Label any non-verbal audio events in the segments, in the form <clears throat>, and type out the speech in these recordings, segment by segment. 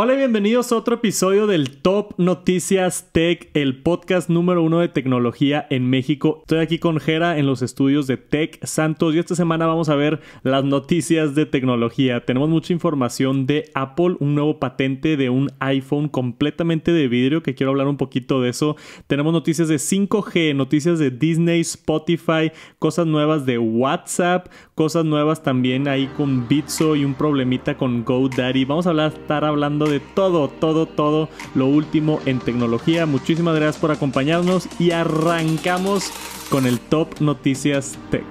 Hola y bienvenidos a otro episodio del Top Noticias Tech, el podcast número uno de tecnología en México. Estoy aquí con Jera en los estudios de Tech Santos y esta semana vamos a ver las noticias de tecnología. Tenemos mucha información de Apple, un nuevo patente de un iPhone completamente de vidrio, que quiero hablar un poquito de eso. Tenemos noticias de 5G, noticias de Disney, Spotify, cosas nuevas de WhatsApp, cosas nuevas también ahí con Bitso y un problemita con GoDaddy. Vamos a estar hablando de todo, todo, todo lo último en tecnología. Muchísimas gracias por acompañarnos y arrancamos con el Top Noticias Tech.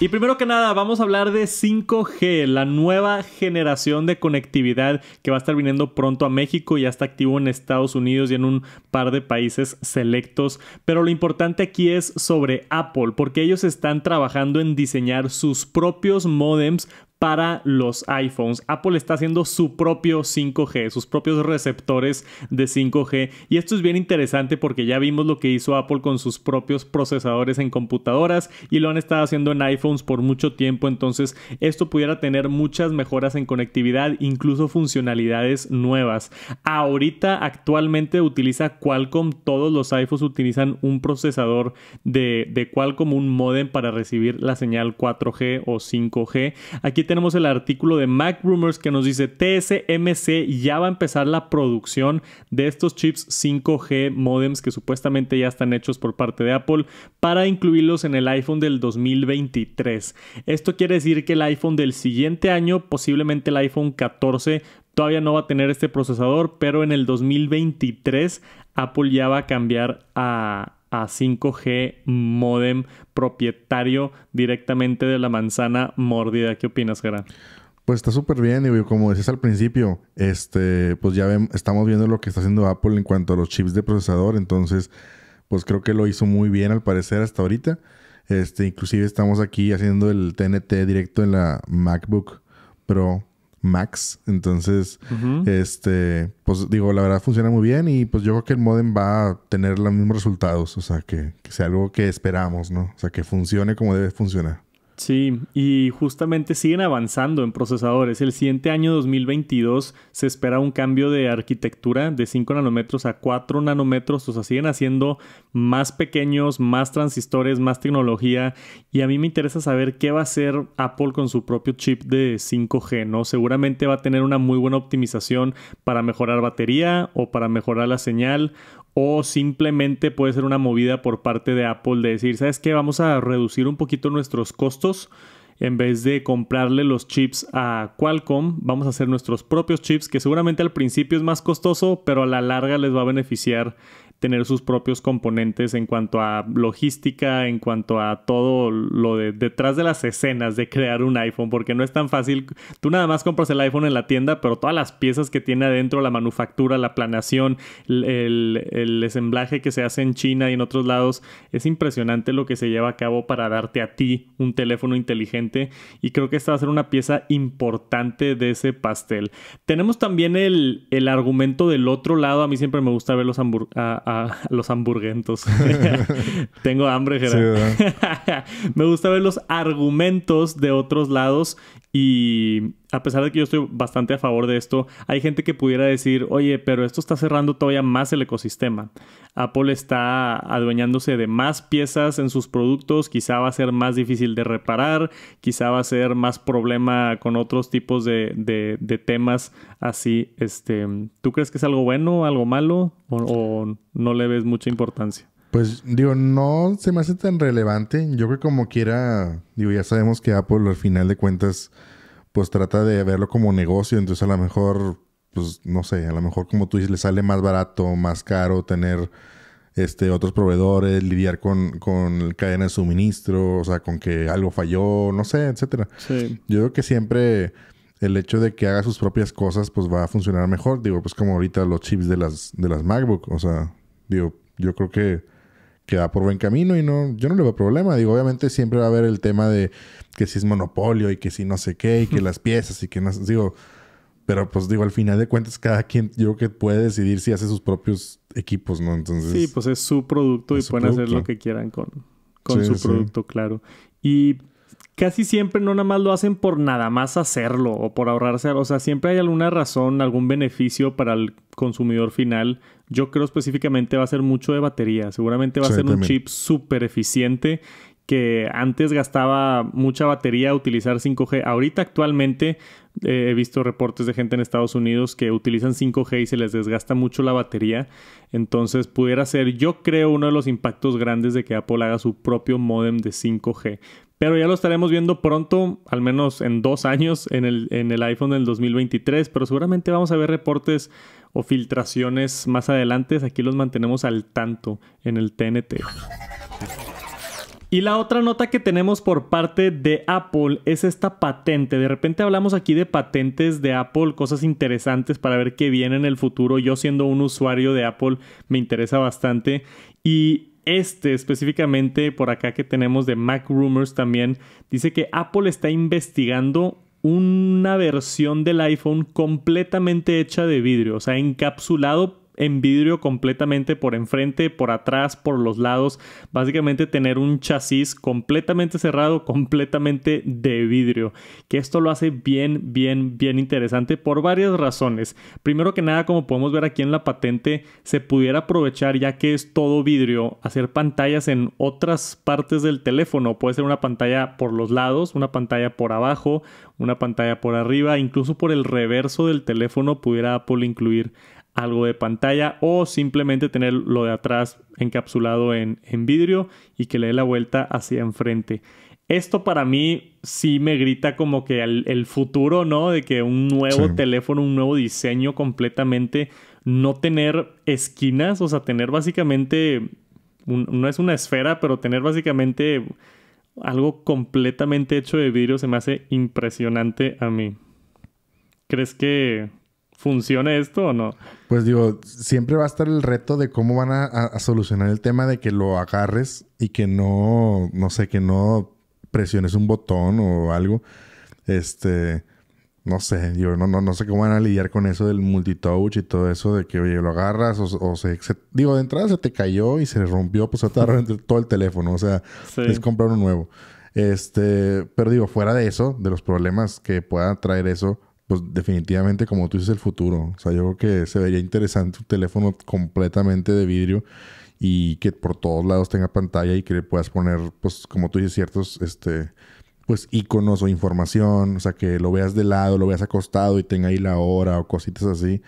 Y primero que nada, vamos a hablar de 5G, la nueva generación de conectividad que va a estar viniendo pronto a México. Ya está activo en Estados Unidos y en un par de países selectos. Pero lo importante aquí es sobre Apple, porque ellos están trabajando en diseñar sus propios modems para los iPhones. Apple está haciendo su propio 5G, sus propios receptores de 5G. Y esto es bien interesante porque ya vimos lo que hizo Apple con sus propios procesadores en computadoras y lo han estado haciendo en iPhones por mucho tiempo. Entonces esto pudiera tener muchas mejoras en conectividad, incluso funcionalidades nuevas. Ahorita actualmente utiliza Qualcomm, todos los iPhones utilizan un procesador de, Qualcomm, un modem para recibir la señal 4G o 5G. Aquí te tenemos el artículo de Mac Rumors que nos dice TSMC ya va a empezar la producción de estos chips 5G modems que supuestamente ya están hechos por parte de Apple para incluirlos en el iPhone del 2023. Esto quiere decir que el iPhone del siguiente año, posiblemente el iPhone 14, todavía no va a tener este procesador, pero en el 2023 Apple ya va a cambiar a a 5G modem propietario directamente de la manzana mordida. ¿Qué opinas, Gerard? Pues está súper bien, y como decías al principio, este, pues ya estamos viendo lo que está haciendo Apple en cuanto a los chips de procesador, entonces, pues creo que lo hizo muy bien al parecer hasta ahorita. Este, inclusive estamos aquí haciendo el TNT directo en la MacBook Pro Max. Entonces, este, pues digo, la verdad funciona muy bien y pues yo creo que el modem va a tener los mismos resultados. O sea, que, que sea algo que esperamos, ¿no? O sea, que funcione como debe funcionar. Sí, y justamente siguen avanzando en procesadores. El siguiente año 2022 se espera un cambio de arquitectura de 5 nanómetros a 4 nanómetros, o sea, siguen haciendo más pequeños, más transistores, más tecnología y a mí me interesa saber qué va a hacer Apple con su propio chip de 5G, ¿no? Seguramente va a tener una muy buena optimización para mejorar batería o para mejorar la señal o simplemente puede ser una movida por parte de Apple de decir, ¿sabes qué? Vamos a reducir un poquito nuestros costos. En vez de comprarle los chips a Qualcomm, vamos a hacer nuestros propios chips, que seguramente al principio es más costoso, pero a la larga les va a beneficiar tener sus propios componentes en cuanto a logística, en cuanto a todo lo de detrás de las escenas de crear un iPhone, porque no es tan fácil. Tú nada más compras el iPhone en la tienda, pero todas las piezas que tiene adentro, la manufactura, la planación, el, el ensamblaje que se hace en China y en otros lados, es impresionante lo que se lleva a cabo para darte a ti un teléfono inteligente y creo que esta va a ser una pieza importante de ese pastel. Tenemos también el, argumento del otro lado, a mí siempre me gusta ver los hamburguesas los hamburguentos. <laughs> Tengo hambre, Gerardo. <laughs> me gusta ver los argumentos de otros lados y a pesar de que yo estoy bastante a favor de esto, hay gente que pudiera decir, oye, pero esto está cerrando todavía más el ecosistema. Apple está adueñándose de más piezas en sus productos, quizá va a ser más difícil de reparar, quizá va a ser más problema con otros tipos de, de, temas así. Este, ¿Tú crees que es algo bueno, algo malo o, o no le ves mucha importancia? Pues digo, no se me hace tan relevante. Yo creo que como quiera, digo, ya sabemos que Apple al final de cuentas pues trata de verlo como negocio, entonces a lo mejor, pues no sé, a lo mejor como tú dices, le sale más barato, más caro tener este, otros proveedores, lidiar con, con cadena de suministro, o sea, con que algo falló, no sé, etcétera. Sí. Yo creo que siempre el hecho de que haga sus propias cosas, pues va a funcionar mejor. Digo, pues como ahorita los chips de las, de las MacBook, o sea, digo, yo creo que que va por buen camino y no, yo no le veo problema. Digo, obviamente siempre va a haber el tema de que si es monopolio y que si no sé qué y que las piezas y que no digo, pero pues digo, al final de cuentas cada quien yo creo que puede decidir si hace sus propios equipos, ¿no? Entonces... Sí, pues es su producto y pueden hacer lo que quieran con, con su producto, claro. Y casi siempre no nada más lo hacen por nada más hacerlo o por ahorrarse. O sea, siempre hay alguna razón, algún beneficio para el consumidor final. Yo creo específicamente va a ser mucho de batería. Seguramente va a ser un chip súper eficiente que antes gastaba mucha batería utilizar 5G. Ahorita actualmente eh, he visto reportes de gente en Estados Unidos que utilizan 5G y se les desgasta mucho la batería. Entonces pudiera ser, yo creo, uno de los impactos grandes de que Apple haga su propio modem de 5G. Pero ya lo estaremos viendo pronto, al menos en dos años, en el, en el iPhone del 2023. Pero seguramente vamos a ver reportes o filtraciones más adelante. Aquí los mantenemos al tanto en el TNT. Y la otra nota que tenemos por parte de Apple es esta patente. De repente hablamos aquí de patentes de Apple, cosas interesantes para ver qué viene en el futuro. Yo siendo un usuario de Apple me interesa bastante. Y este específicamente por acá que tenemos de Mac Rumors también dice que Apple está investigando una versión del iPhone completamente hecha de vidrio, o sea, encapsulado en vidrio completamente por enfrente, por atrás, por los lados. Básicamente tener un chasis completamente cerrado, completamente de vidrio. Que esto lo hace bien, bien, bien interesante por varias razones. Primero que nada, como podemos ver aquí en la patente, se pudiera aprovechar ya que es todo vidrio, hacer pantallas en otras partes del teléfono. Puede ser una pantalla por los lados, una pantalla por abajo, una pantalla por arriba, incluso por el reverso del teléfono pudiera Apple incluir algo de pantalla o simplemente tener lo de atrás encapsulado en, vidrio y que le dé la vuelta hacia enfrente. Esto para mí sí me grita como que el, futuro, ¿no? De que un nuevo teléfono, un nuevo diseño completamente, no tener esquinas, o sea, tener básicamente, no es una esfera, pero tener básicamente algo completamente hecho de vidrio se me hace impresionante a mí. ¿Crees que funcione esto o no? Pues digo, siempre va a estar el reto de cómo van a, solucionar el tema de que lo agarres y que no, no sé, que no presiones un botón o algo. Este, no sé, yo no, no, no sé cómo van a lidiar con eso del multitouch y todo eso de que, oye, lo agarras o, se, Digo, de entrada se te cayó y se rompió, pues vez todo el teléfono, o sea, es comprar uno nuevo. Este, pero digo, fuera de eso, de los problemas que pueda traer eso, pues, definitivamente, como tú dices, el futuro. O sea, yo creo que se vería interesante un teléfono completamente de vidrio y que por todos lados tenga pantalla y que le puedas poner, pues, como tú dices, ciertos, este, pues, iconos o información. O sea, que lo veas de lado, lo veas acostado y tenga ahí la hora o cositas así.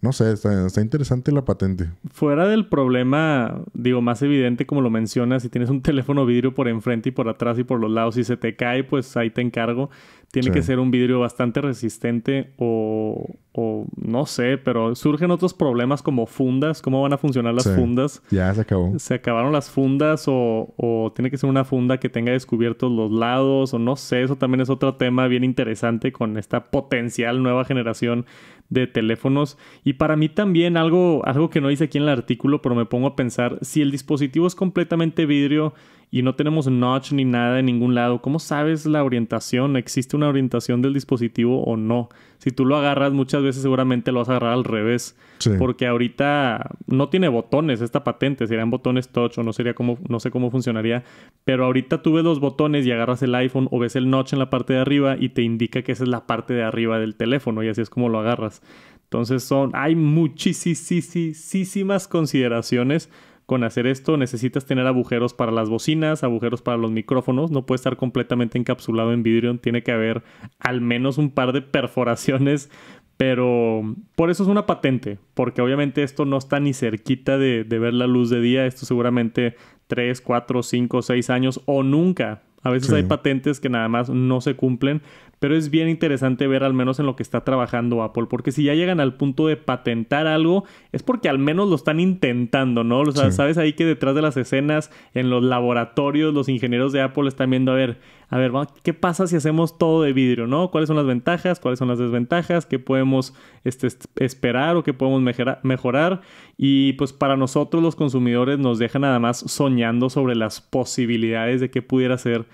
No sé, está, interesante la patente. Fuera del problema, digo, más evidente como lo mencionas, si tienes un <laughs> teléfono vidrio por enfrente y por atrás y por los lados y si se te cae, pues ahí te encargo. Tiene que ser un vidrio bastante resistente o, o, no sé, pero surgen otros problemas como fundas, cómo van a funcionar las fundas. Ya se acabó. Se acabaron las fundas o, o tiene que ser una funda que tenga descubiertos los lados o no sé, eso también es otro tema bien interesante con esta potencial nueva generación de teléfonos. Y para mí también algo, algo que no dice aquí en el artículo, pero me pongo a pensar, si el dispositivo es completamente vidrio, y no tenemos notch ni nada en ningún lado, ¿cómo sabes la orientación? ¿Existe una orientación del dispositivo o no? Si tú lo agarras muchas veces seguramente lo vas a agarrar al revés, porque ahorita no tiene botones esta patente, serían botones touch o no sería como no sé cómo funcionaría, pero ahorita tú ves los botones y agarras el iPhone o ves el notch en la parte de arriba y te indica que esa es la parte de arriba del teléfono y así es como lo agarras. Entonces son hay muchísimas consideraciones con hacer esto necesitas tener agujeros para las bocinas, agujeros para los micrófonos, no puede estar completamente encapsulado en vidrio, tiene que haber al menos un par de perforaciones, pero por eso es una patente, porque obviamente esto no está ni cerquita de, ver la luz de día, esto seguramente 3, 4, 5, 6 años o nunca a veces hay patentes que nada más no se cumplen, pero es bien interesante ver al menos en lo que está trabajando Apple, porque si ya llegan al punto de patentar algo, es porque al menos lo están intentando, ¿no? O sea, sabes ahí que detrás de las escenas, en los laboratorios, los ingenieros de Apple están viendo, a ver, a ver, ¿qué pasa si hacemos todo de vidrio, no? ¿Cuáles son las ventajas? ¿Cuáles son las desventajas? ¿Qué podemos este, esperar o qué podemos mejorar? Y pues para nosotros los consumidores nos deja nada más soñando sobre las posibilidades de que pudiera ser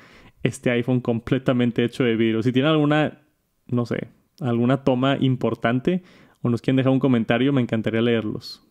este iPhone completamente hecho de vidrio. Si tienen alguna, no sé, alguna toma importante o nos quieren dejar un comentario, me encantaría leerlos.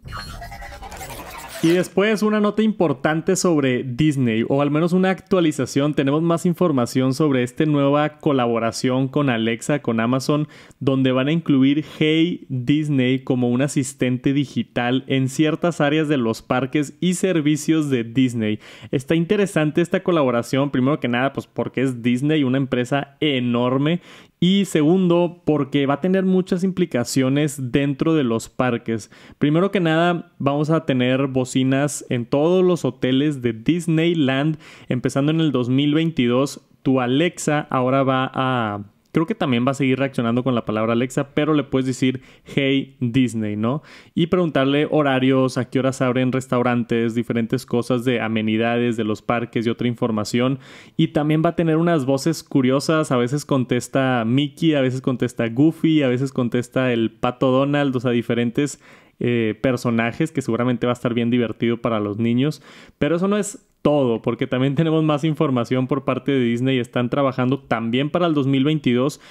Y después una nota importante sobre Disney, o al menos una actualización. Tenemos más información sobre esta nueva colaboración con Alexa, con Amazon, donde van a incluir Hey Disney como un asistente digital en ciertas áreas de los parques y servicios de Disney. Está interesante esta colaboración, primero que nada, pues porque es Disney, una empresa enorme, y segundo, porque va a tener muchas implicaciones dentro de los parques. Primero que nada, vamos a tener bocinas en todos los hoteles de Disneyland. Empezando en el 2022, tu Alexa ahora va a Creo que también va a seguir reaccionando con la palabra Alexa, pero le puedes decir Hey Disney, ¿no? Y preguntarle horarios, a qué horas abren restaurantes, diferentes cosas de amenidades, de los parques y otra información. Y también va a tener unas voces curiosas, a veces contesta Mickey, a veces contesta Goofy, a veces contesta el Pato Donald, o sea, diferentes eh, personajes que seguramente va a estar bien divertido para los niños. Pero eso no es todo, porque también tenemos más información por parte de Disney. Están trabajando también para el 2022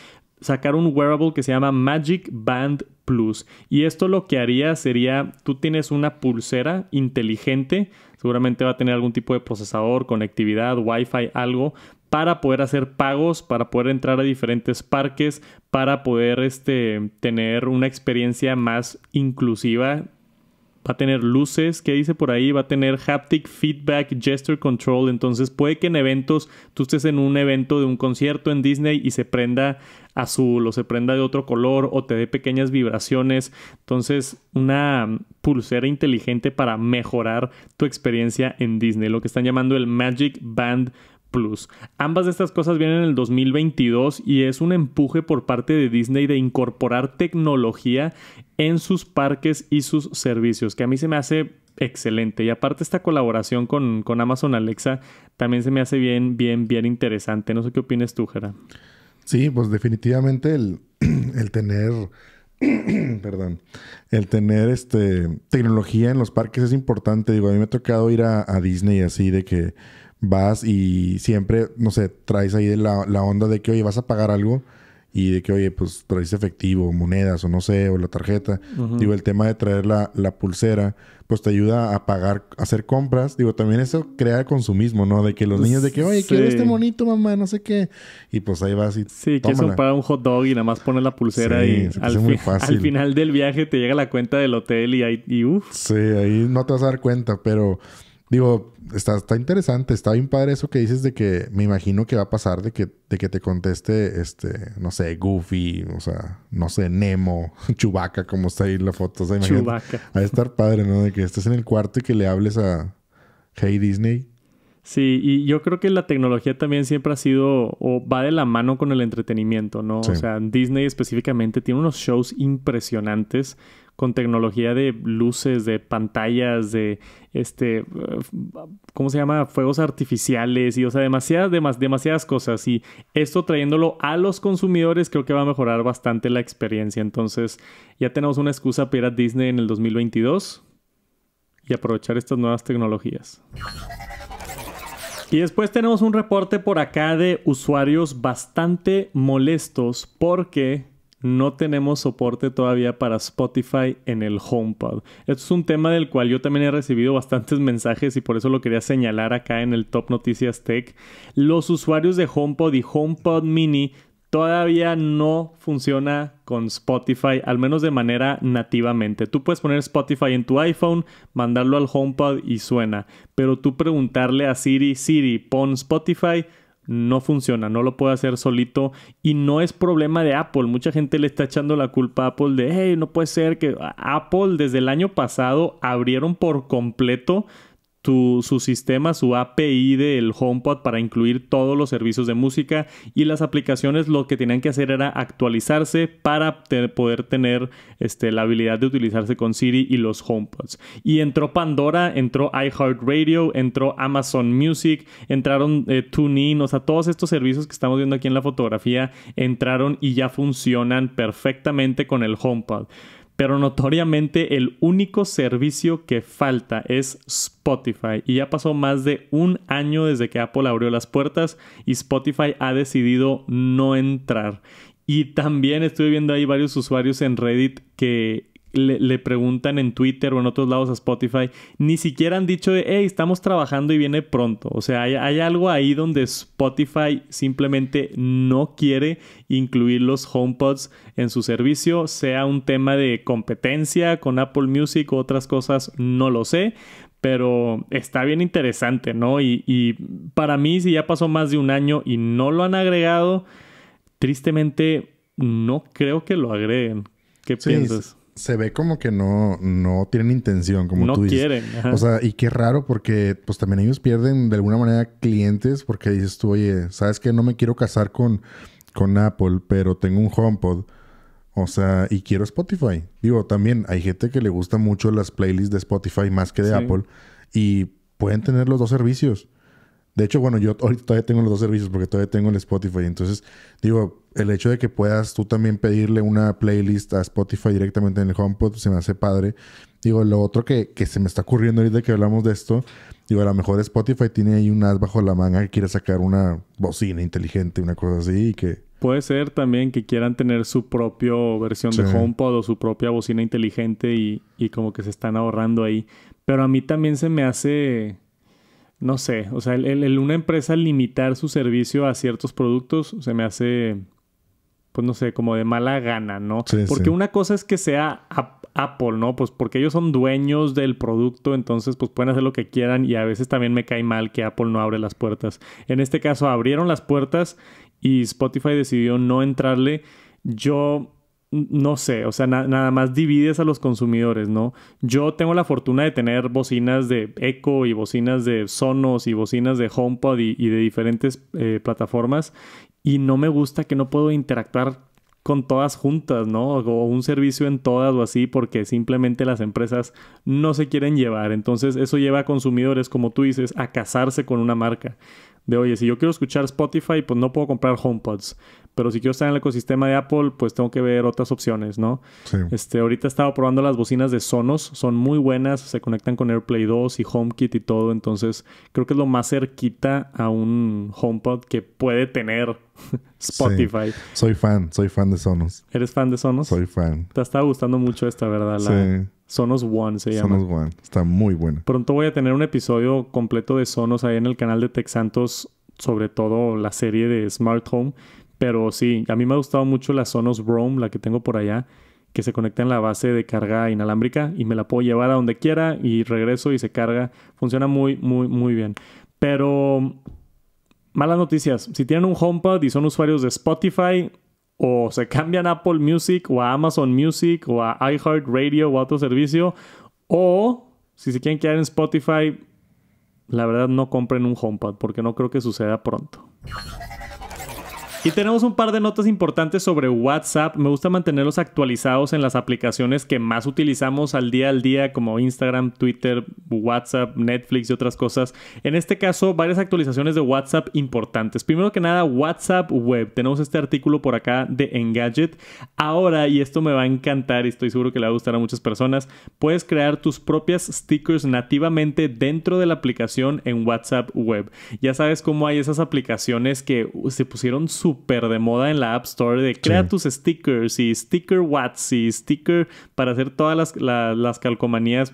sacar un wearable que se llama Magic Band Plus. Y esto lo que haría sería, tú tienes una pulsera inteligente, seguramente va a tener algún tipo de procesador, conectividad, wifi, algo, para poder hacer pagos, para poder entrar a diferentes parques, para poder este, tener una experiencia más inclusiva va a tener luces, ¿qué dice por ahí, va a tener haptic feedback, gesture control, entonces puede que en eventos tú estés en un evento de un concierto en Disney y se prenda azul o se prenda de otro color o te dé pequeñas vibraciones, entonces una pulsera inteligente para mejorar tu experiencia en Disney, lo que están llamando el Magic Band Plus. Ambas de estas cosas vienen en el 2022 y es un empuje por parte de Disney de incorporar tecnología en sus parques y sus servicios, que a mí se me hace excelente. Y aparte esta colaboración con, con Amazon Alexa también se me hace bien, bien, bien interesante. No sé qué opinas tú, Jera. Sí, pues definitivamente el, <clears throat> el tener... <clears throat> perdón, el tener este tecnología en los parques es importante. Digo, a mí me ha tocado ir a, a Disney así de que vas y siempre, no sé, traes ahí la, la onda de que, oye, vas a pagar algo y de que, oye, pues traes efectivo, monedas o no sé, o la tarjeta. Digo, el tema de traer la, la, pulsera, pues te ayuda a pagar, a hacer compras. Digo, también eso crea consumismo, ¿no? De que los niños de que, oye, quiero este monito, mamá, no sé qué. Y pues ahí vas y Sí, que eso comprar un hot dog y nada más pones la pulsera y al, muy fácil. al final del viaje te llega la cuenta del hotel y ahí, y uff. Sí, ahí no te vas a dar cuenta, pero... Digo, está, está interesante, está bien padre eso que dices de que me imagino que va a pasar de que, de que te conteste, este, no sé, Goofy, o sea, no sé, Nemo, <laughs> Chubaca, como está ahí la foto. O Chubaca. Va a estar padre, ¿no? De que estés en el cuarto y que le hables a Hey Disney. Sí, y yo creo que la tecnología también siempre ha sido o va de la mano con el entretenimiento, ¿no? O sea, Disney específicamente tiene unos shows impresionantes con tecnología de luces, de pantallas, de este, ¿cómo se llama? Fuegos artificiales y, o sea, demasiadas, demasiadas cosas. Y esto trayéndolo a los consumidores creo que va a mejorar bastante la experiencia. Entonces, ya tenemos una excusa para ir a Disney en el 2022 y aprovechar estas nuevas tecnologías. Y después tenemos un reporte por acá de usuarios bastante molestos porque no tenemos soporte todavía para Spotify en el HomePod. Esto es un tema del cual yo también he recibido bastantes <laughs> mensajes y por eso lo quería señalar acá en el Top Noticias Tech. Los usuarios de HomePod y HomePod Mini todavía no funciona con Spotify, al menos de manera nativamente. Tú puedes poner Spotify en tu iPhone, mandarlo al HomePod y suena, pero tú preguntarle a Siri, Siri, pon Spotify, no funciona, no lo puede hacer solito y no es problema de Apple. Mucha gente le está echando la culpa a Apple de, no puede ser que Apple desde el año pasado abrieron por completo su sistema, su API del HomePod para incluir todos los servicios de música y las aplicaciones lo que tenían que hacer era actualizarse para poder tener este, la habilidad de utilizarse con Siri y los HomePods. Y entró Pandora, entró iHeartRadio, entró Amazon Music, entraron eh, TuneIn, o sea, todos estos servicios que estamos viendo aquí en la fotografía entraron y ya funcionan perfectamente con el HomePod pero notoriamente el único servicio que falta es Spotify y ya pasó más de un año desde que Apple abrió las puertas y Spotify ha decidido no entrar. Y también estuve viendo ahí varios usuarios en Reddit que le, preguntan en Twitter o en otros lados a Spotify, ni siquiera han dicho, hey, estamos trabajando y viene pronto. O sea, hay, algo ahí donde Spotify simplemente no quiere incluir los HomePods en su servicio, sea un tema de competencia con Apple Music o otras cosas, no lo sé. Pero está bien interesante, ¿no? Y, para mí, si ya pasó más de un año y no lo han agregado, tristemente no creo que lo agreguen. ¿Qué piensas? se ve como que no, no tienen intención, como tú dices. quieren. O sea, y qué raro porque pues también ellos pierden de alguna manera clientes porque dices tú, oye, ¿sabes que No me quiero casar con, con Apple, pero tengo un HomePod. O sea, y quiero Spotify. Digo, también hay gente que le gusta mucho las playlists de Spotify más que de Apple y pueden tener los dos servicios. De hecho, bueno, yo ahorita todavía tengo los dos servicios porque todavía tengo el Spotify. Entonces, digo, el hecho de que puedas tú también pedirle una playlist a Spotify directamente en el HomePod se me hace padre. Digo, lo otro que, que se me está ocurriendo ahorita que hablamos de esto, digo, a lo mejor Spotify tiene ahí un as bajo la manga que quiere sacar una bocina inteligente, una cosa así, que Puede ser también que quieran tener su propia versión de HomePod o su propia bocina inteligente y, y, como que se están ahorrando ahí. Pero a mí también se me hace no sé, o sea, el, una empresa limitar su servicio a ciertos productos se me hace, pues no sé, como de mala gana, ¿no? porque una cosa es que sea Apple, ¿no? Pues porque ellos son dueños del producto, entonces pues pueden hacer lo que quieran y a veces también me cae mal que Apple no abre las puertas. En este caso abrieron las puertas y Spotify decidió no entrarle. Yo no sé, o sea, nada más divides a los consumidores, ¿no? Yo tengo la fortuna de tener bocinas de Echo y bocinas de Sonos y bocinas de HomePod y, de diferentes eh, plataformas y no me gusta que no puedo interactuar con todas juntas, ¿no? O un servicio en todas o así, porque simplemente las empresas no se quieren llevar. Entonces eso lleva a consumidores, como tú dices, a casarse con una marca. De oye, si yo quiero escuchar Spotify, pues no puedo comprar HomePods. Pero si quiero estar en el ecosistema de Apple, pues tengo que ver otras opciones, ¿no? Sí. Este, ahorita he estado probando las bocinas de Sonos, son muy buenas, se conectan con AirPlay 2 y HomeKit y todo, entonces creo que es lo más cerquita a un HomePod que puede tener <laughs> Spotify. Soy fan, soy fan de Sonos. ¿Eres fan de Sonos? Soy fan. Te está gustando mucho esta, ¿verdad? La... Sonos One se llama. Sonos One. Está muy buena. Pronto voy a tener un episodio completo de Sonos ahí en el canal de Texantos, Santos, sobre todo la serie de Smart Home. Pero sí, a mí me ha gustado mucho la Sonos Roam, la que tengo por allá, que se conecta en la base de carga inalámbrica y me la puedo llevar a donde quiera y regreso y se carga. Funciona muy, muy, muy bien. Pero malas noticias. Si tienen un HomePod y son usuarios de Spotify o se cambian a Apple Music o a Amazon Music o a iHeartRadio o a otro servicio o si se quieren quedar en Spotify, la verdad no compren un HomePod porque no creo que suceda pronto. Y tenemos un par de notas importantes sobre WhatsApp. Me gusta mantenerlos actualizados en las aplicaciones que más utilizamos al día al día, como Instagram, Twitter, WhatsApp, Netflix y otras cosas. En este caso, varias actualizaciones de WhatsApp importantes. Primero que nada, WhatsApp Web. Tenemos este artículo por acá de Engadget. Ahora, y esto me va a encantar y estoy seguro que le va a gustar a muchas personas, puedes crear tus propias stickers nativamente dentro de la aplicación en WhatsApp Web. Ya sabes cómo hay esas aplicaciones que se pusieron súper super de moda en la App Store de crea tus stickers y sticker watts y sticker para hacer todas las, las calcomanías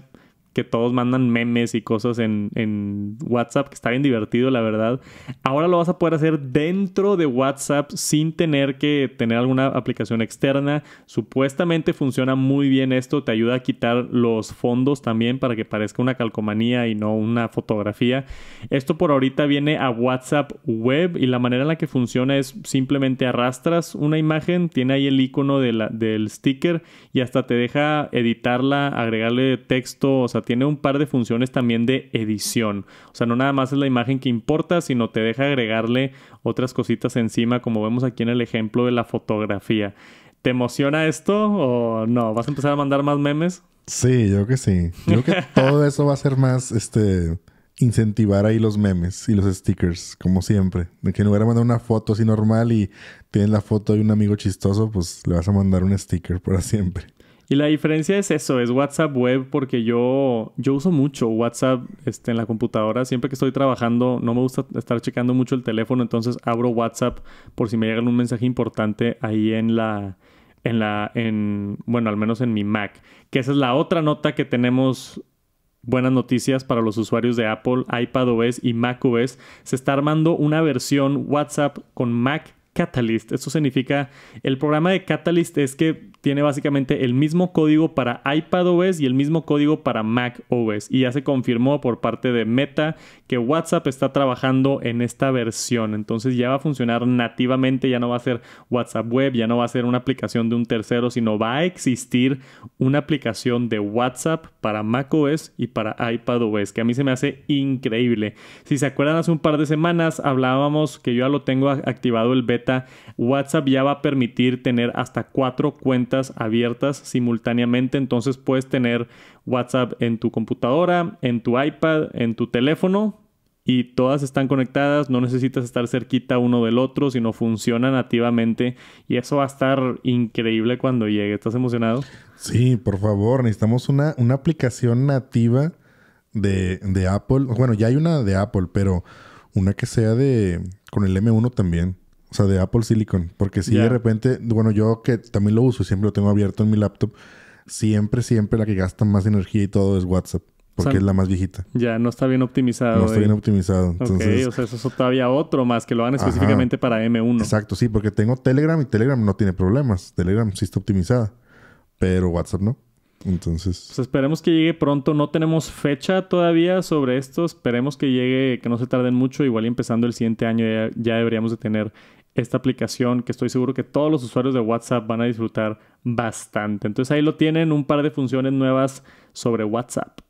que todos mandan memes y cosas en, WhatsApp, que está bien divertido, la verdad. Ahora lo vas a poder hacer dentro de WhatsApp sin tener que tener alguna aplicación externa. Supuestamente funciona muy bien esto, te ayuda a quitar los fondos también para que parezca una calcomanía y no una fotografía. Esto por ahorita viene a WhatsApp Web y la manera en la que funciona es simplemente arrastras una imagen, tiene ahí el icono de la, del sticker y hasta te deja editarla, agregarle texto, o tiene un par de funciones también de edición. O sea, no nada más es la imagen que importa, sino te deja agregarle otras cositas encima, como vemos aquí en el ejemplo de la fotografía. ¿Te emociona esto o no? ¿Vas a empezar a mandar más memes? Sí, yo que sí. Yo creo que <laughs> todo eso va a ser más, este, incentivar ahí los memes y los stickers, como siempre. De que no hubiera de mandar una foto así normal y tienes la foto de un amigo chistoso, pues le vas a mandar un sticker para siempre. Y la diferencia es eso, es WhatsApp web porque yo, yo uso mucho WhatsApp este, en la computadora. Siempre que estoy trabajando no me gusta estar checando mucho el teléfono, entonces abro WhatsApp por si me llega un mensaje importante ahí en la... En la, en, bueno, al menos en mi Mac. Que esa es la otra nota que tenemos buenas noticias para los usuarios de Apple, iPadOS y macOS. Se está armando una versión WhatsApp con Mac Catalyst. Esto significa, el programa de Catalyst es que tiene básicamente el mismo código para iPadOS y el mismo código para macOS. Y ya se confirmó por parte de Meta que WhatsApp está trabajando en esta versión. Entonces ya va a funcionar nativamente, ya no va a ser WhatsApp Web, ya no va a ser una aplicación de un tercero, sino va a existir una aplicación de WhatsApp para macOS y para iPadOS, que a mí se me hace increíble. Si se acuerdan, hace un par de semanas hablábamos que yo ya lo tengo activado el beta WhatsApp ya va a permitir tener hasta cuatro cuentas abiertas simultáneamente. Entonces puedes tener WhatsApp en tu computadora, en tu iPad, en tu teléfono, y todas están conectadas, no necesitas estar cerquita uno del otro, sino funciona nativamente y eso va a estar increíble cuando llegue. ¿Estás emocionado? Sí, por favor, necesitamos una, una aplicación nativa de, de Apple. Bueno, ya hay una de Apple, pero una que sea de con el M1 también. O sea, de Apple Silicon. Porque si de repente, bueno, yo que también lo uso, y siempre lo tengo abierto en mi laptop, siempre, siempre la que gasta más energía y todo es WhatsApp. Porque es la más viejita. Ya, no está bien optimizado. No está bien optimizado. Entonces, ok, o sea, eso es todavía otro más que lo hagan específicamente para M1. Exacto, sí, porque tengo Telegram y Telegram no tiene problemas. Telegram sí está optimizada, pero WhatsApp no. Entonces. Pues esperemos que llegue pronto. No tenemos fecha todavía sobre esto. Esperemos que llegue, que no se tarden mucho. Igual empezando el siguiente año ya deberíamos de tener esta aplicación que estoy seguro que todos los usuarios de WhatsApp van a disfrutar bastante. Entonces ahí lo tienen, un par de funciones nuevas sobre WhatsApp.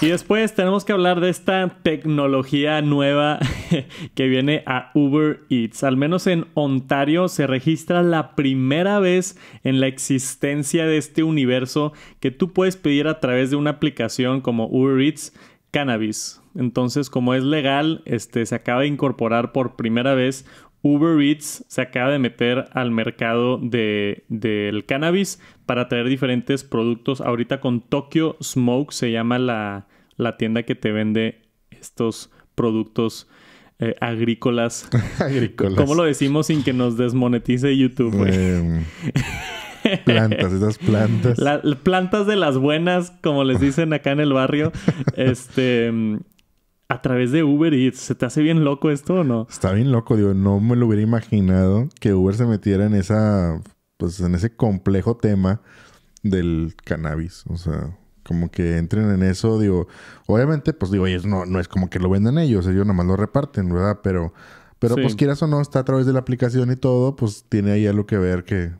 Y después tenemos que hablar de esta tecnología nueva <laughs> que viene a Uber Eats. Al menos en Ontario se registra la primera vez en la existencia de este universo que tú puedes pedir a través de una aplicación como Uber Eats cannabis. Entonces, como es legal, este se acaba de incorporar por primera vez Uber Eats se acaba de meter al mercado del cannabis para traer diferentes productos. Ahorita con Tokyo Smoke se llama la, la tienda que te vende estos productos eh, agrícolas. <laughs> agrícolas. ¿Cómo lo decimos sin que nos desmonetice YouTube, em, plantas, esas plantas. <laughs> plantas de las buenas, como les dicen acá en el barrio. este. Em, a través de Uber y ¿se te hace bien loco esto o no? Está bien loco, digo, no me lo hubiera imaginado que Uber se metiera en esa. Pues en ese complejo tema del cannabis. O sea, como que entren en eso, digo, obviamente, pues digo, oye, no, no es como que lo vendan ellos, ellos nomás lo reparten, ¿verdad? Pero, pero pues quieras o no, está a través de la aplicación y todo, pues tiene ahí algo que ver que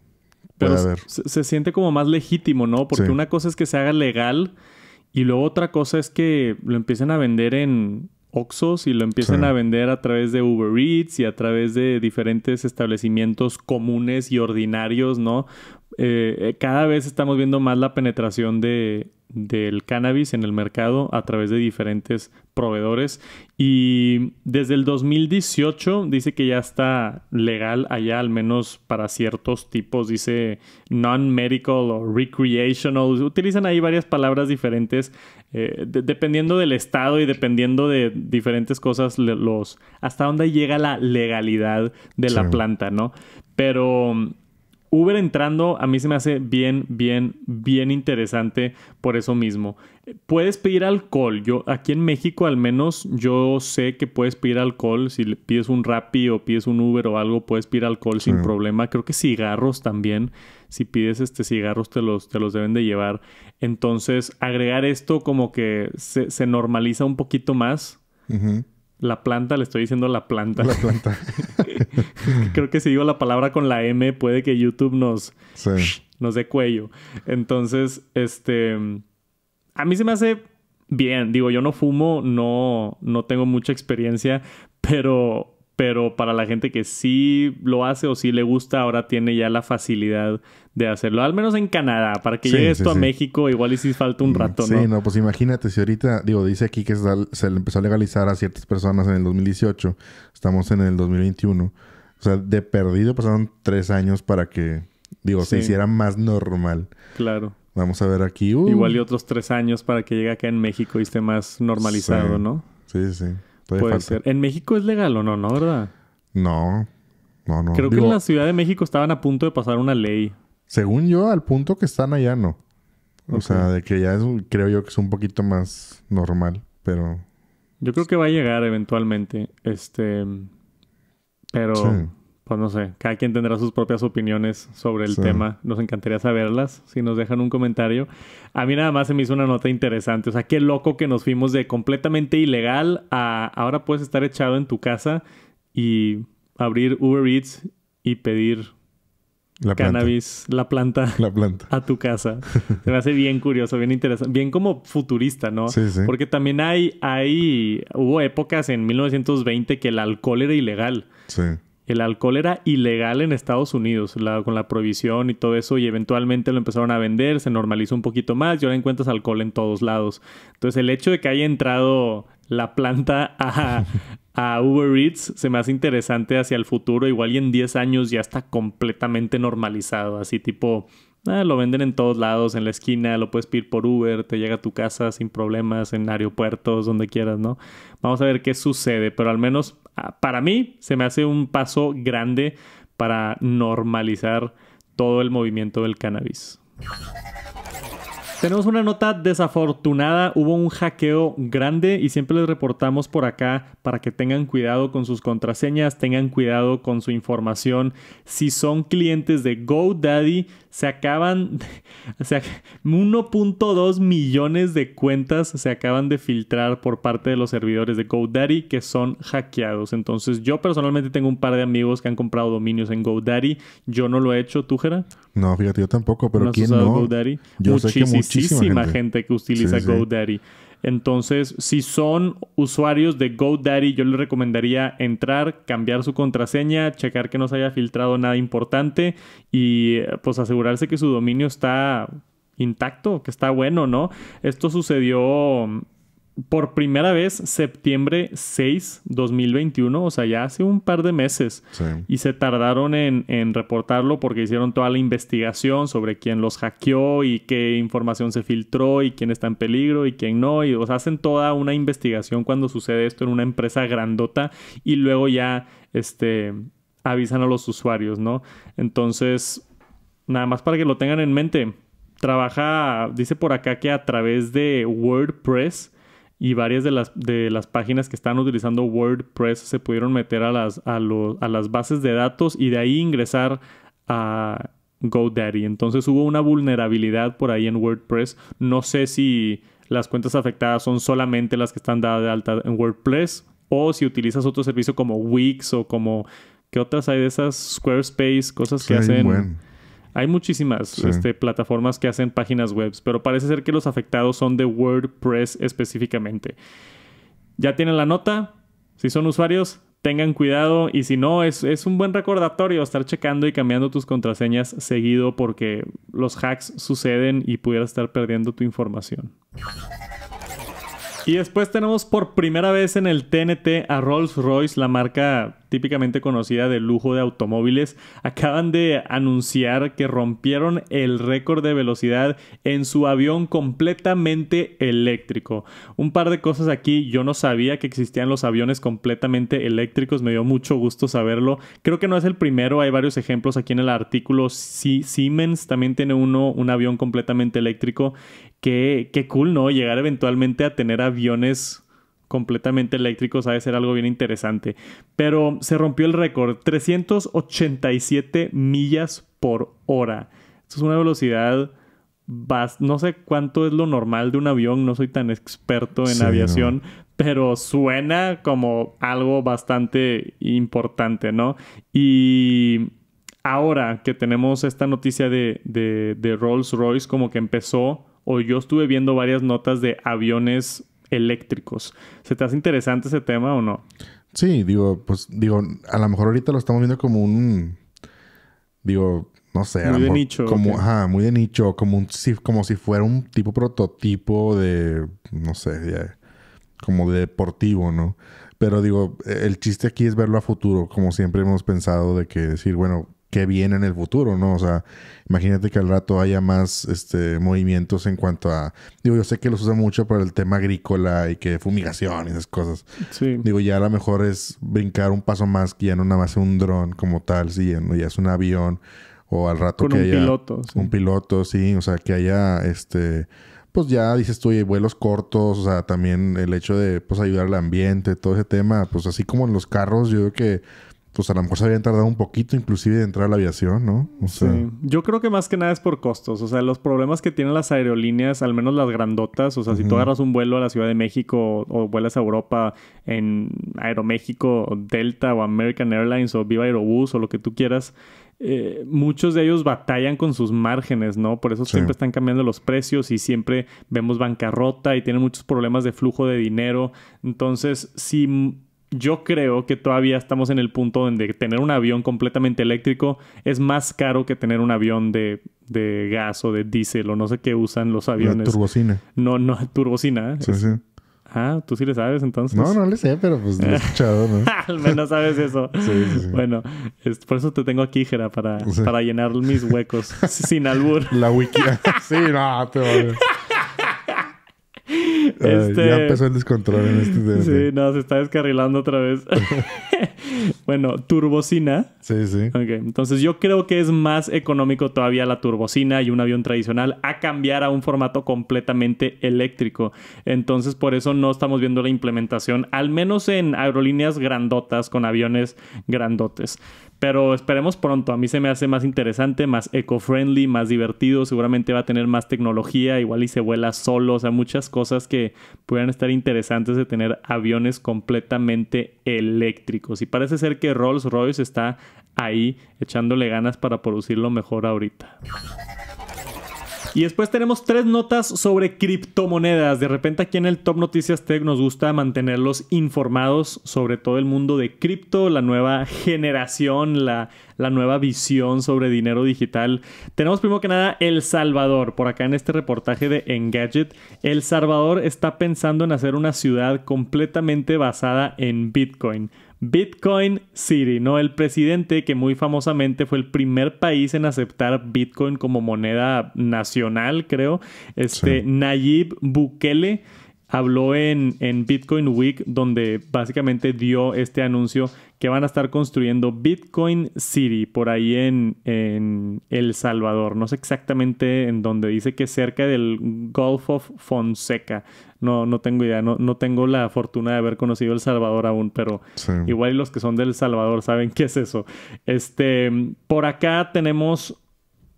Pero Se, siente como más legítimo, ¿no? Porque una cosa es que se haga legal y luego otra cosa es que lo empiecen a vender en Oxos y lo empiezan a vender a través de Uber Eats y a través de diferentes establecimientos comunes y ordinarios, ¿no? Eh, eh, cada vez estamos viendo más la penetración de, del cannabis en el mercado a través de diferentes proveedores. Y desde el 2018 dice que ya está legal allá, al menos para ciertos tipos, dice non-medical o recreational. Utilizan ahí varias palabras diferentes. Eh, dependiendo del estado y dependiendo de diferentes cosas, los hasta dónde llega la legalidad de la planta, ¿no? Pero Uber entrando a mí se me hace bien, bien, bien interesante por eso mismo. Puedes pedir alcohol. Yo aquí en México al menos yo sé que puedes pedir alcohol. Si pides un Rappi o pides un Uber o algo, puedes pedir alcohol sin problema. Creo que cigarros también. Si pides este cigarros te los, te los deben de llevar. Entonces agregar esto como que se, normaliza un poquito más. Ajá. La planta, le estoy diciendo la planta. La planta. <laughs> Creo que si digo la palabra con la M, puede que YouTube nos, nos dé cuello. Entonces, este. A mí se me hace bien. Digo, yo no fumo, no, no tengo mucha experiencia, pero pero para la gente que sí lo hace o sí le gusta, ahora tiene ya la facilidad de hacerlo, al menos en Canadá, para que llegue esto a México, igual y si falta un mm, rato, ¿no? Sí, no, pues imagínate si ahorita, digo, dice aquí que se empezó a legalizar a ciertas personas en el 2018, estamos en el 2021, o sea, de perdido pasaron tres años para que, digo, se hiciera más normal. Claro. Vamos a ver aquí. Uh. Igual y otros tres años para que llegue acá en México y esté más normalizado, ¿no? Sí, sí. Puede ser. En México es legal o no, ¿no? ¿Verdad? No, no, no. Creo que en la Ciudad de México estaban a punto de pasar una ley. Según yo, al punto que están allá no. O sea, de que ya es, creo yo que es un poquito más normal, pero... Yo creo que va a llegar eventualmente, este... Pero pues no sé, cada quien tendrá sus propias opiniones sobre el tema. Nos encantaría saberlas. Si nos dejan un comentario. A mí nada más se me hizo una nota interesante. O sea, qué loco que nos fuimos de completamente ilegal a ahora puedes estar echado en tu casa y abrir Uber Eats y pedir cannabis, la planta, la planta a tu casa. Se me hace bien curioso, bien interesante, bien como futurista, ¿no? Sí, sí. Porque también hay, hay, hubo épocas en 1920 que el alcohol era ilegal. Sí el alcohol era ilegal en Estados Unidos, con la prohibición y todo eso, y eventualmente lo empezaron a vender, se normalizó un poquito más, y ahora encuentras alcohol en todos lados. Entonces el hecho de que haya entrado la planta a, Uber Eats se me hace interesante hacia el futuro, igual y en 10 años ya está completamente normalizado, así tipo... Ah, lo venden en todos lados, en la esquina, lo puedes pedir por Uber, te llega a tu casa sin problemas, en aeropuertos, donde quieras, ¿no? Vamos a ver qué sucede, pero al menos Ah, para mí se me hace un paso grande para normalizar todo el movimiento del cannabis. Tenemos una nota desafortunada, hubo un hackeo grande y siempre les reportamos por acá para que tengan cuidado con sus contraseñas, tengan cuidado con su información. Si son clientes de GoDaddy, se acaban, o sea, 1.2 millones de cuentas se acaban de filtrar por parte de los servidores de GoDaddy que son hackeados. Entonces yo personalmente tengo un par de amigos que han comprado dominios en GoDaddy. Yo no lo he hecho, ¿tú, Jera? No, fíjate, yo tampoco, pero ¿quién no? GoDaddy? Yo Muchísimo muchísima, gente. que utiliza GoDaddy. Entonces, si son usuarios de GoDaddy, yo les recomendaría entrar, cambiar su contraseña, checar que no se haya filtrado nada importante y pues asegurarse que su dominio está intacto, que está bueno, ¿no? Esto sucedió por primera vez septiembre 6, 2021, o sea, ya hace un par de meses. Y se tardaron en, reportarlo porque hicieron toda la investigación sobre quién los hackeó y qué información se filtró y quién está en peligro y quién no. Y, o sea, hacen toda una investigación cuando sucede esto en una empresa grandota y luego ya, este, avisan a los usuarios, ¿no? Entonces, nada más para que lo tengan en mente. Trabaja, dice por acá que a través de WordPress y varias de las, de las páginas que están utilizando WordPress se pudieron meter a las, a, a las bases de datos y de ahí ingresar a GoDaddy. Entonces hubo una vulnerabilidad por ahí en WordPress. No sé si las cuentas afectadas son solamente las que están dadas de alta en WordPress o si utilizas otro servicio como Wix o como... ¿Qué otras hay de esas? Squarespace, cosas que hacen... Hay muchísimas este, plataformas que hacen páginas web, pero parece ser que los afectados son de WordPress específicamente. Ya tienen la nota. Si son usuarios, tengan cuidado. Y si no, es, es, un buen recordatorio estar checando y cambiando tus contraseñas seguido porque los hacks suceden y pudieras estar perdiendo tu información. Y después tenemos por primera vez en el TNT a Rolls Royce, la marca típicamente conocida de lujo de automóviles, acaban de anunciar que rompieron el récord de velocidad en su avión completamente eléctrico. Un par de cosas aquí, yo no sabía que existían los aviones completamente eléctricos, me dio mucho gusto saberlo. Creo que no es el primero, hay varios ejemplos aquí en el artículo. Siemens también tiene uno, un avión completamente eléctrico qué, cool, ¿no? Llegar eventualmente a tener aviones completamente eléctricos ha de ser algo bien interesante. Pero se rompió el récord, 387 millas por hora. Esto es una velocidad, no sé cuánto es lo normal de un avión, no soy tan experto en aviación, pero suena como algo bastante importante, ¿no? Y ahora que tenemos esta noticia de, de Rolls Royce, como que empezó o yo estuve viendo varias notas de aviones eléctricos. ¿Se te hace interesante ese tema o no? Sí, digo, pues digo, a lo mejor ahorita lo estamos viendo como un, digo, no sé, muy de nicho, como, ajá, muy de nicho, como si, como si fuera un tipo prototipo de, no sé, como de deportivo, ¿no? Pero digo, el chiste aquí es verlo a futuro, como siempre hemos pensado de que decir, bueno, que viene en el futuro, ¿no? O sea, imagínate que al rato haya más este, movimientos en cuanto a. Digo, yo sé que los usan mucho para el tema agrícola y que fumigación y esas cosas. Sí. Digo, ya a lo mejor es brincar un paso más que ya no nada más un dron como tal, sí, ya, es un avión. O al rato que un haya. Un piloto. Sí. Un piloto, sí. O sea, que haya este. Pues ya dices tú, y vuelos cortos, o sea, también el hecho de pues ayudar al ambiente, todo ese tema, pues así como en los carros, yo creo que pues a lo mejor se habían tardado un poquito inclusive de entrar a la aviación, ¿no? Yo creo que más que nada es por costos. O sea, los problemas que tienen las aerolíneas, al menos las grandotas, o sea, si tú agarras un vuelo a la Ciudad de México o vuelas a Europa en Aeroméxico, Delta o American Airlines o Viva Aerobus o lo que tú quieras, eh, muchos de ellos batallan con sus márgenes, ¿no? Por eso siempre están cambiando los precios y siempre vemos bancarrota y tienen muchos problemas de flujo de dinero. Entonces, si yo creo que todavía estamos en el punto donde tener un avión completamente eléctrico es más caro que tener un avión de, de gas o de diésel o no sé qué usan los aviones. turbocina. No, no, <laughs> turbocina. ¿eh? Sí, sí. Ah, tú sí le sabes entonces. No, no le sé, pero pues lo he <laughs> escuchado, ¿no? <laughs> Al menos sabes eso. sí, sí, Bueno, por eso te tengo aquí, Jera, para, para llenar mis huecos sin albur. La wiki. sí, no, te voy <laughs> este... Ya empezó el descontrol en este <laughs> Sí, no, se está descarrilando otra vez. <laughs> bueno, turbocina. Sí, sí. Ok, entonces yo creo que es más económico todavía la turbocina y un avión tradicional a cambiar a un formato completamente eléctrico. Entonces, por eso no estamos viendo la implementación, al menos en aerolíneas grandotas, con aviones grandotes. Pero esperemos pronto. A mí se me hace más interesante, más eco-friendly, más divertido. Seguramente va a tener más tecnología. Igual y se vuela solo. O sea, muchas cosas que pudieran estar interesantes de tener aviones completamente eléctricos. Y parece ser que Rolls Royce está ahí echándole ganas para producirlo mejor ahorita. Y después tenemos tres notas sobre criptomonedas. De repente aquí en el Top Noticias Tech nos gusta mantenerlos informados sobre todo el mundo de cripto, la nueva generación, la, nueva visión sobre dinero digital. Tenemos primero que nada El Salvador. Por acá en este reportaje de Engadget, El Salvador está pensando en hacer una ciudad completamente basada en Bitcoin. Bitcoin City, ¿no? El presidente que muy famosamente fue el primer país en aceptar Bitcoin como moneda nacional, creo, este Nayib Bukele habló en, en Bitcoin Week, donde básicamente dio este anuncio que van a estar construyendo Bitcoin City por ahí en, en El Salvador. No sé exactamente en dónde. Dice que cerca del Gulf of Fonseca. No, no tengo idea. No, no tengo la fortuna de haber conocido El Salvador aún, pero igual los que son del Salvador saben <laughs> qué es eso. Este, por acá tenemos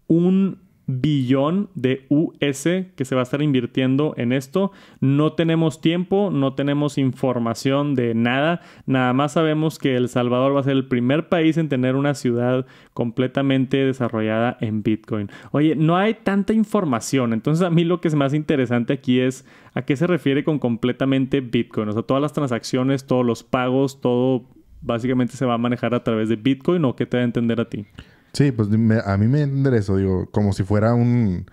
un billón de US que se va a estar invirtiendo en esto. No tenemos tiempo, no tenemos información de nada, nada más sabemos que El Salvador va a ser el primer país en tener una ciudad completamente desarrollada en Bitcoin. Oye, no hay tanta información, entonces a mí lo que es más interesante aquí es a qué se refiere con completamente Bitcoin, o sea, todas las transacciones, todos los pagos, todo básicamente se va a manejar a través de Bitcoin o qué te va a entender a ti. Sí, pues a mí me enderezo, digo, como si fuera un,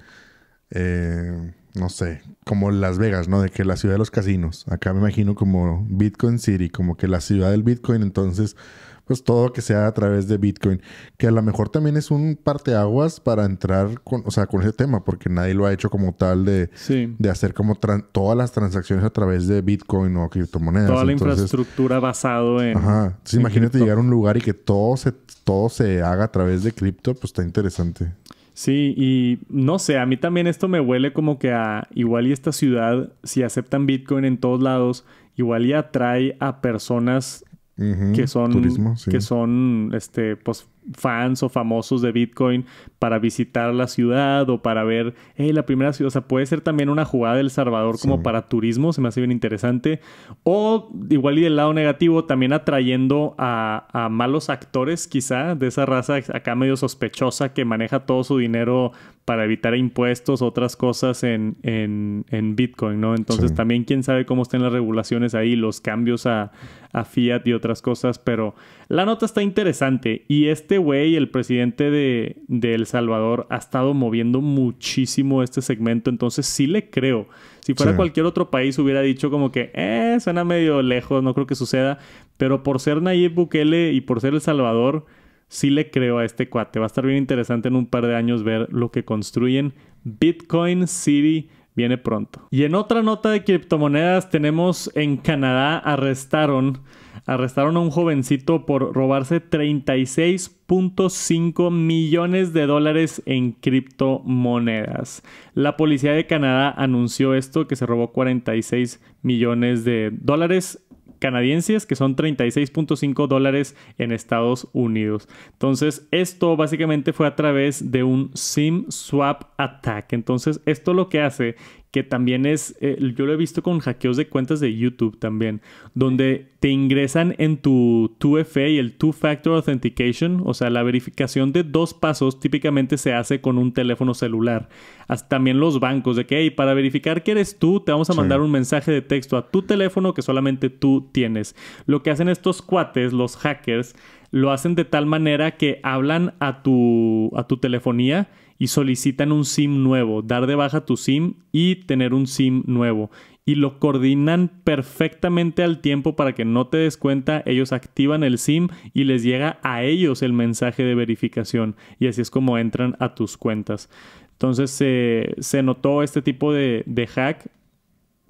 eh, no sé, como Las Vegas, ¿no? De que la ciudad de los casinos. Acá me imagino como Bitcoin City, como que la ciudad del Bitcoin, entonces pues todo que sea a través de Bitcoin, que a lo mejor también es un parteaguas para entrar con, o sea, con ese tema, porque nadie lo ha hecho como tal de, de hacer como todas las transacciones a través de Bitcoin o criptomonedas. Toda la infraestructura basado en... Ajá. Entonces, imagínate llegar a un lugar y que todo se, todo se haga a través de cripto, pues está interesante. Sí, y no sé, a mí también esto me huele como que a igual y esta ciudad, si aceptan Bitcoin en todos lados, igual y atrae a personas que son, que son este, pues, fans o famosos de Bitcoin, para visitar la ciudad o para ver hey, la primera ciudad. O sea, puede ser también una jugada del Salvador como para turismo, se me hace bien interesante. O igual y del lado negativo, también atrayendo a, malos actores quizá de esa raza acá medio sospechosa que maneja todo su dinero para evitar impuestos, otras cosas en, en, en Bitcoin, ¿no? Entonces también quién sabe cómo estén las regulaciones ahí, los cambios a, fiat y otras cosas, pero la nota está interesante. Y este güey, el presidente de, del Salvador ha estado moviendo muchísimo este segmento, entonces sí le creo. Si fuera cualquier otro país hubiera dicho como que, eh, suena medio lejos, no creo que suceda, pero por ser Nayib Bukele y por ser El Salvador, sí le creo a este cuate. Va a estar bien interesante en un par de años ver lo que construyen. Bitcoin City viene pronto. Y en otra nota de criptomonedas tenemos en Canadá arrestaron arrestaron a un jovencito por robarse 36.5 millones de dólares en criptomonedas. La policía de Canadá anunció esto, que se robó 46 millones de dólares canadienses, que son 36.5 dólares en Estados Unidos. Entonces, esto básicamente fue a través de un SIM swap attack. Entonces, esto lo que hace que también es, eh, yo lo he visto con hackeos de cuentas de YouTube también, donde te ingresan en tu 2FA y el Two Factor Authentication, o sea, la verificación de dos pasos típicamente se hace con un teléfono celular. también los bancos, de que, hey, para verificar que eres tú, te vamos a mandar un mensaje de texto a tu teléfono que solamente tú tienes. Lo que hacen estos cuates, los hackers, lo hacen de tal manera que hablan a tu, a tu telefonía y solicitan un SIM nuevo, dar de baja tu SIM y tener un SIM nuevo. Y lo coordinan perfectamente al tiempo para que no te des cuenta, ellos activan el SIM y les llega a ellos el mensaje de verificación. Y así es como entran a tus cuentas. Entonces se notó este tipo de, de hack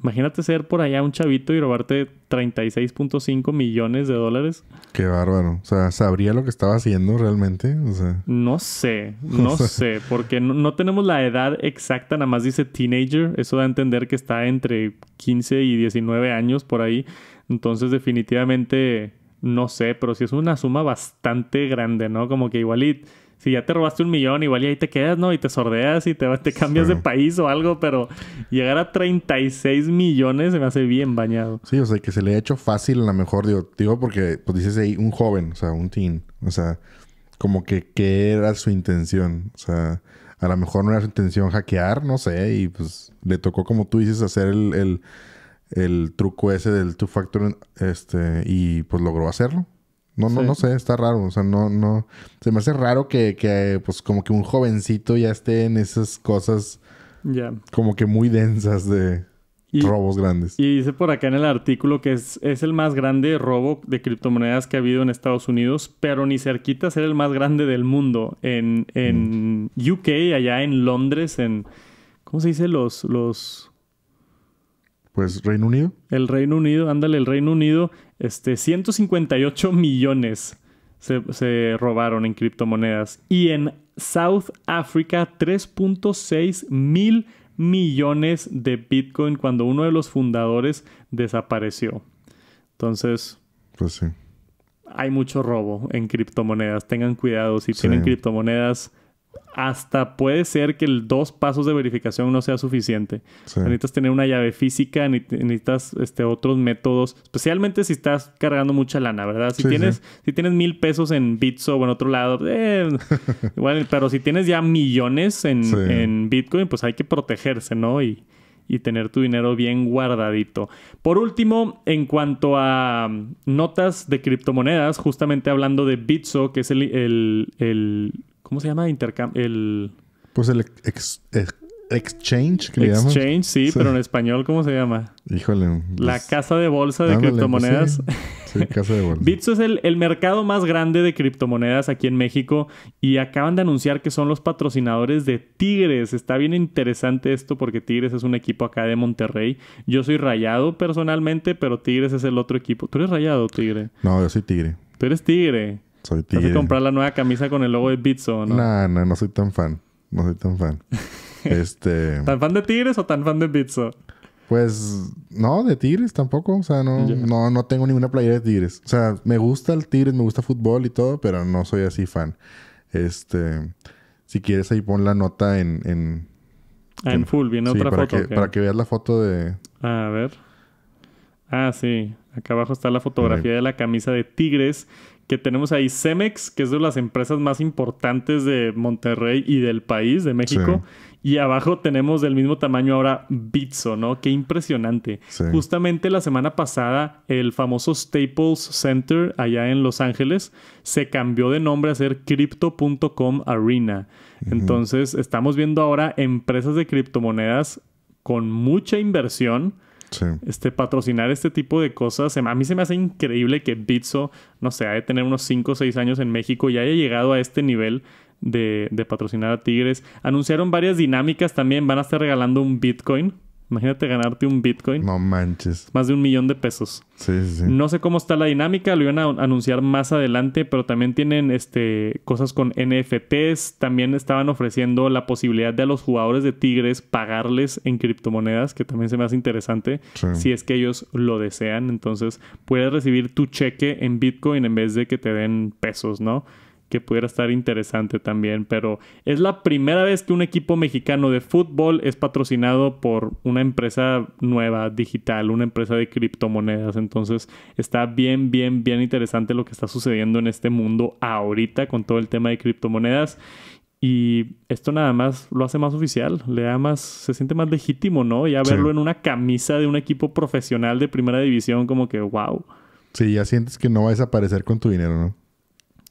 Imagínate ser por allá un chavito y robarte 36.5 millones de dólares. Qué bárbaro. O sea, ¿sabría lo que estaba haciendo realmente? No sé, no <laughs> sé, porque no, tenemos la edad exacta, nada más dice teenager. Eso da a entender que está entre 15 y 19 años por ahí. Entonces, definitivamente, no sé, pero sí es una suma bastante grande, ¿no? Como que igualit y si ya te robaste un millón, igual y ahí te quedas, ¿no? Y te sordeas y te, te cambias de país o algo, pero llegar a 36 millones se me hace bien bañado. Sí, o sea, que se le ha hecho fácil a lo mejor, digo, digo porque pues dices ahí un joven, o sea, un teen, o sea, como que qué era su intención, o sea, a lo mejor no era su intención hackear, no sé, y pues le tocó, como tú dices, hacer el, el truco ese del two-factor este, y pues logró hacerlo. No, no, no sé, está raro. O sea, no, no. Se me hace raro que, pues, como que un jovencito ya esté en esas cosas. Como que muy densas de robos grandes. Y dice por acá en el artículo que es, el más grande robo de criptomonedas que ha habido en Estados Unidos, pero ni cerquita ser el más grande del mundo. En, en mm. UK, allá en Londres, en. ¿Cómo se dice? Los. los... Pues Reino Unido. El Reino Unido, ándale, el Reino Unido este, 158 millones se, robaron en criptomonedas. Y en South Africa, 3.6 mil millones de Bitcoin cuando uno de los fundadores desapareció. Entonces. Pues sí. Hay mucho robo en criptomonedas. Tengan cuidado. Si tienen criptomonedas, hasta puede ser que el dos pasos de verificación no sea suficiente. Necesitas tener una llave física, necesitas este, otros métodos, especialmente si estás cargando mucha lana, ¿verdad? Si tienes si tienes mil pesos en Bitso o en otro lado, eh, <laughs> pero si tienes ya millones en, Bitcoin, pues hay que protegerse, ¿no? Y, y tener tu dinero bien guardadito. Por último, en cuanto a notas de criptomonedas, justamente hablando de Bitso, que es el ¿Cómo se llama? Intercambio. El... Pues el exchange, que Exchange, Sí, pero en español, ¿cómo se llama? Híjole. la pues, casa de bolsa de pues, criptomonedas. sí. casa de bolsa. Bitso es el, el, mercado más grande de criptomonedas aquí en México y acaban de anunciar que son los patrocinadores de Tigres. Está bien interesante esto porque Tigres es un equipo acá de Monterrey. Yo soy rayado personalmente, pero Tigres es el otro equipo. ¿Tú eres rayado, Tigre? No, yo soy Tigre. Tú eres Tigre. Soy tigre. comprar la nueva camisa con el logo de Bitso no? No, no, no soy tan fan. No soy tan fan. <laughs> este... ¿Tan fan de Tigres o tan fan de Bitso? Pues no, de Tigres tampoco. O sea, no, no, no tengo ninguna playera de Tigres. O sea, me gusta el Tigres, me gusta fútbol y todo, pero no soy así fan. Este, si quieres ahí pon la nota en... en ah, en, full, viene otra foto. Que, Para que veas la foto de... A ver. Ah, sí. Acá abajo está la fotografía de la camisa de Tigres que tenemos ahí Cemex, que es de las empresas más importantes de Monterrey y del país, de México. Y abajo tenemos del mismo tamaño ahora Bitso, ¿no? Qué impresionante. Justamente la semana pasada, el famoso Staples Center allá en Los Ángeles se cambió de nombre a ser Crypto.com Arena. Entonces, estamos viendo ahora empresas de criptomonedas con mucha inversión este, patrocinar este tipo de cosas. A mí se me hace increíble que Bitso, no sé, ha de tener unos 5 o 6 años en México y haya llegado a este nivel de patrocinar a Tigres. Anunciaron varias dinámicas también. Van a estar regalando un Bitcoin. Imagínate ganarte un Bitcoin. No manches. Más de un millón de pesos. Sí, sí. No sé cómo está la dinámica, lo iban a anunciar más adelante, pero también tienen este, cosas con NFTs. También estaban ofreciendo la posibilidad de a los jugadores de Tigres pagarles en criptomonedas, que también se me hace interesante, si es que ellos lo desean. Entonces, puedes recibir tu cheque en Bitcoin en vez de que te den pesos, ¿no? que pudiera estar interesante también, pero es la primera vez que un equipo mexicano de fútbol es patrocinado por una empresa nueva, digital, una empresa de criptomonedas. Entonces está bien, bien, bien interesante lo que está sucediendo en este mundo ahorita con todo el tema de criptomonedas. Y esto nada más lo hace más oficial, le da más, se siente más legítimo, ¿no? Ya verlo en una camisa de un equipo profesional de primera división, como que wow. Sí, ya sientes que no va a desaparecer con tu dinero, ¿no?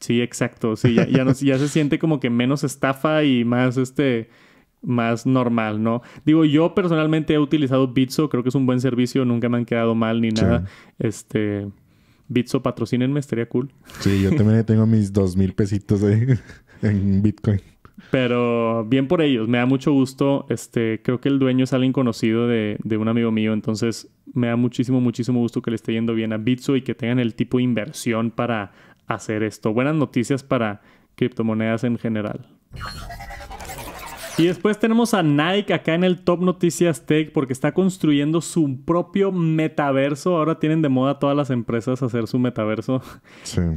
Sí, exacto. Sí, ya, ya, se siente como que menos estafa y más este más normal, ¿no? Digo, yo personalmente he utilizado Bitso, creo que es un buen servicio, nunca me han quedado mal ni nada. Este Bitso patrocínenme, estaría cool. Sí, yo también tengo mis dos mil pesitos ahí <laughs> en Bitcoin. Pero bien por ellos, me da mucho gusto. Este, creo que el dueño es alguien conocido de, de, un amigo mío, entonces me da muchísimo, muchísimo gusto que le esté yendo bien a Bitso y que tengan el tipo de inversión para hacer esto. Buenas noticias para criptomonedas en general. Y después tenemos a Nike acá en el Top Noticias Tech porque está construyendo su propio metaverso. Ahora tienen de moda todas las empresas hacer su metaverso.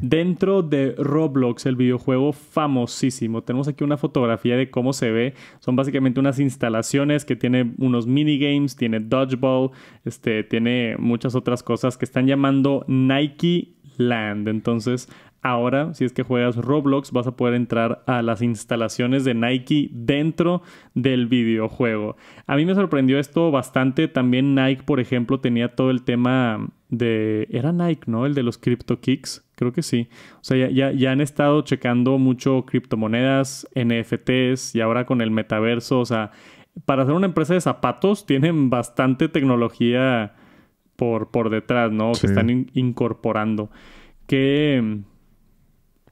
Dentro de Roblox, el videojuego famosísimo. Tenemos aquí una fotografía de cómo se ve. Son básicamente unas instalaciones que tiene unos minigames, tiene dodgeball, este, tiene muchas otras cosas que están llamando Nike Land. Entonces, Ahora, si es que juegas Roblox, vas a poder entrar a las instalaciones de Nike dentro del videojuego. A mí me sorprendió esto bastante. También Nike, por ejemplo, tenía todo el tema de... Era Nike, ¿no? El de los CryptoKicks. Creo que sí. O sea, ya, han estado checando mucho criptomonedas, NFTs y ahora con el metaverso. O sea, para ser una empresa de zapatos tienen bastante tecnología por, por detrás, ¿no? Que están incorporando. Que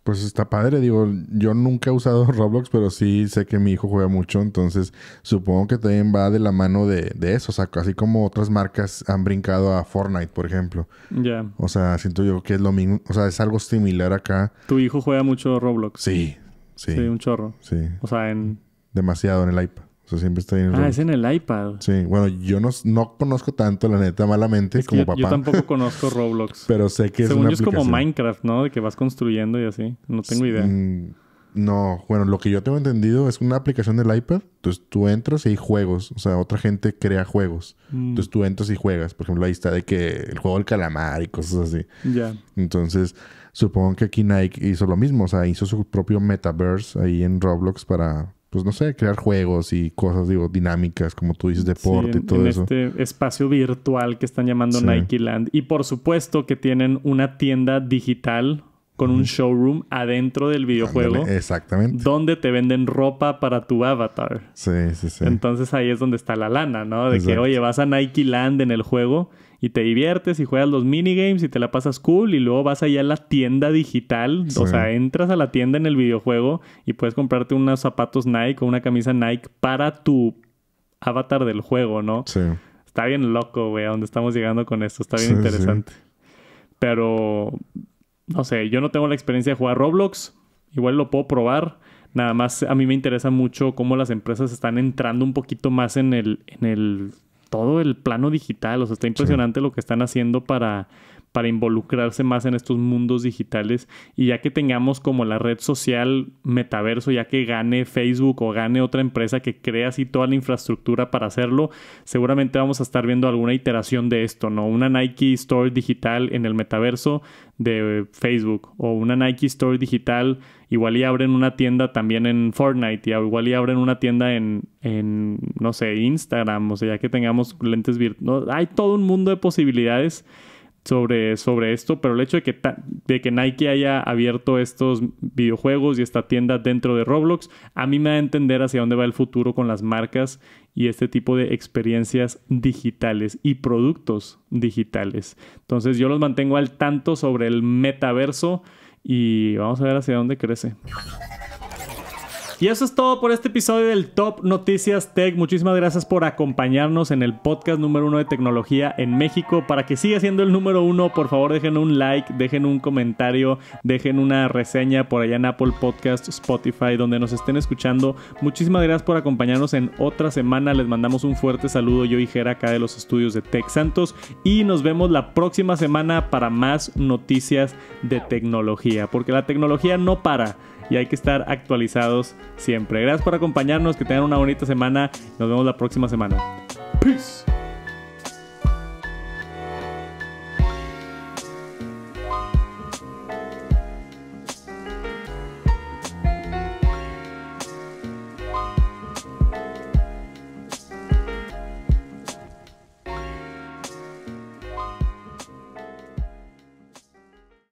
pues está padre, digo, yo nunca he usado <laughs> Roblox, pero sí sé que mi hijo juega mucho, entonces supongo que también va de la mano de, eso, o sea, así como otras marcas han brincado a Fortnite, por ejemplo. Ya. O sea, siento yo que es lo mismo, o sea, es algo similar acá. ¿Tu hijo juega mucho Roblox? Sí, sí. Sí, un chorro. Sí. O sea, en... Demasiado en el iPad. O siempre está ahí en el Ah, es en el iPad. Sí, bueno, yo no, no conozco tanto, la neta, malamente, como papá. Yo tampoco <laughs> conozco Roblox. Pero sé que es una yo es como Minecraft, ¿no? De que vas construyendo y así. No tengo idea. Mm, no, bueno, lo que yo tengo entendido es una aplicación del iPad. Entonces tú entras y hay juegos. O sea, otra gente crea juegos. Mm. Entonces tú entras y juegas. Por ejemplo, ahí está de que el juego del calamar y cosas así. Ya. Entonces supongo que aquí Nike hizo lo mismo. O sea, hizo su propio metaverse ahí en Roblox para pues no sé, crear juegos y cosas, digo, dinámicas, como tú dices, deporte y todo en Este espacio virtual que están llamando Nike Land. Y por supuesto que tienen una tienda digital con un showroom adentro del videojuego. exactamente. Donde te venden ropa para tu avatar. Sí, sí, sí. Entonces ahí es donde está la lana, ¿no? De que, oye, vas a Nike Land en el juego y te diviertes y juegas los minigames y te la pasas cool y luego vas allá a la tienda digital, o sea, entras a la tienda en el videojuego y puedes comprarte unos zapatos Nike o una camisa Nike para tu avatar del juego, ¿no? Sí. Está bien loco, güey, a donde estamos llegando con esto, está bien interesante. Pero, no sé, yo no tengo la experiencia de jugar Roblox, igual lo puedo probar. Nada más a mí me interesa mucho cómo las empresas están entrando un poquito más en el, en el todo el plano digital. O sea, está impresionante lo que están haciendo para, para involucrarse más en estos mundos digitales y ya que tengamos como la red social metaverso, ya que gane Facebook o gane otra empresa que crea así toda la infraestructura para hacerlo, seguramente vamos a estar viendo alguna iteración de esto, ¿no? Una Nike Store digital en el metaverso de Facebook o una Nike Store digital igual y abren una tienda también en Fortnite, y igual y abren una tienda en, no sé, Instagram, o sea, ya que tengamos lentes virtuales. Hay todo un mundo de posibilidades sobre, sobre esto, pero el hecho de que, de que Nike haya abierto estos videojuegos y esta tienda dentro de Roblox, a mí me da a entender hacia dónde va el futuro con las marcas y este tipo de experiencias digitales y productos digitales. Entonces yo los mantengo al tanto sobre el metaverso y vamos a ver hacia dónde crece. Y eso es todo por este episodio del Top Noticias Tech. Muchísimas gracias por acompañarnos en el podcast número uno de tecnología en México. Para que siga siendo el número uno, por favor dejen un like, dejen un comentario, dejen una reseña por allá en Apple Podcast, Spotify, donde nos estén escuchando. Muchísimas gracias por acompañarnos en otra semana. Les mandamos un fuerte saludo yo y Jera acá de los estudios de Tech Santos y nos vemos la próxima semana para más noticias de tecnología, porque la tecnología no para y hay que estar actualizados siempre. Gracias por acompañarnos, que tengan una bonita semana. Nos vemos la próxima semana. Peace.